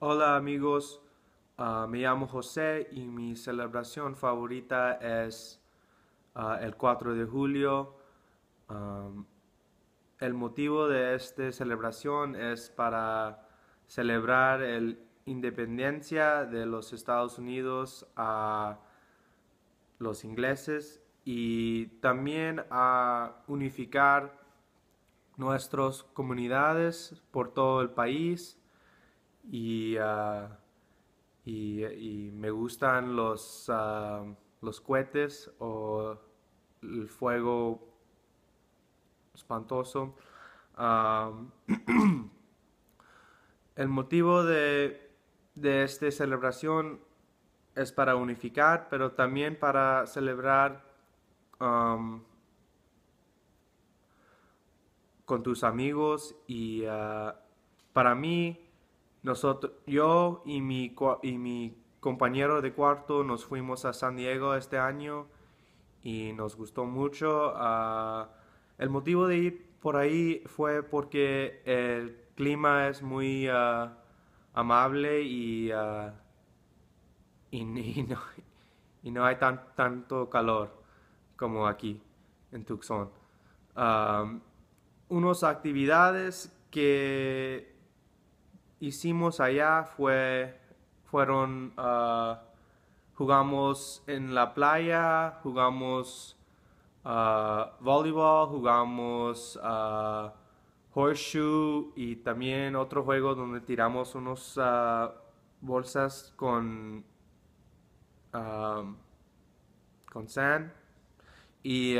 Hola amigos, ah, me llamo José y mi celebración favorita es ah, el 4 de julio. el motivo de esta celebración es para celebrar la independencia de los Estados Unidos a los ingleses y también a unificar nuestras comunidades por todo el país Ah, y, y, me gustan los, ah, los cohetes o el fuego espantoso. el motivo de, de esta celebración es para unificar, pero también para celebrar con tus amigos y ah, para mí nosotros, yo y mi, y mi compañero de cuarto nos fuimos a San Diego este año y nos gustó mucho. Ah, el motivo de ir por ahí fue porque el clima es muy ah, amable y, ah, y, no, hay tan, tanto calor como aquí en Tucson. unas actividades que hicimos allá fue, fueron, ah, jugamos en la playa, jugamos ah, voleibol, jugamos ah, horseshoe y también otro juego donde tiramos unos bolsas con, con sand y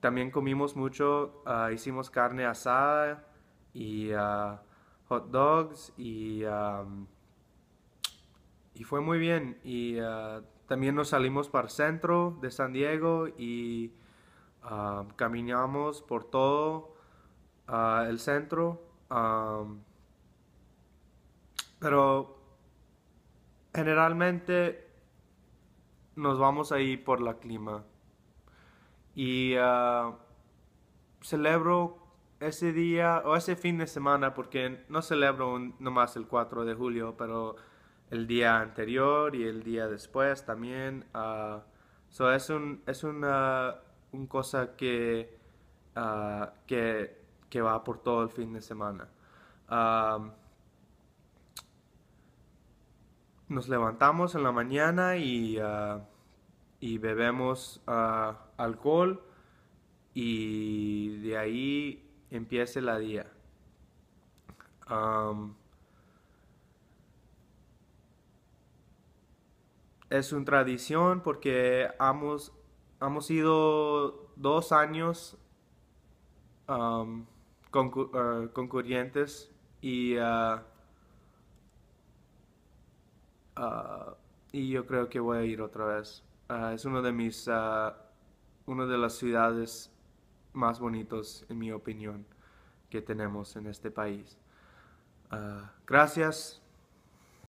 también comimos mucho, hicimos carne asada y hot dogs y, y fue muy bien. Y ah, también nos salimos para el centro de San Diego y ah, caminamos por todo ah, el centro. pero generalmente nos vamos ahí por la clima. Y celebro ese día o ese fin de semana, porque no celebro nomás el 4 de julio, pero el día anterior y el día después también. Ah, so es un, es una un cosa ah, que, que, va por todo el fin de semana. nos levantamos en la mañana y, ah, y bebemos alcohol y de ahí empiece la día. es una tradición porque hemos, hemos ido dos años um, y, ah, ah, y yo creo que voy a ir otra vez. Ah, es una de mis, una de las ciudades más bonitos, en mi opinión, que tenemos en este país. Ah, gracias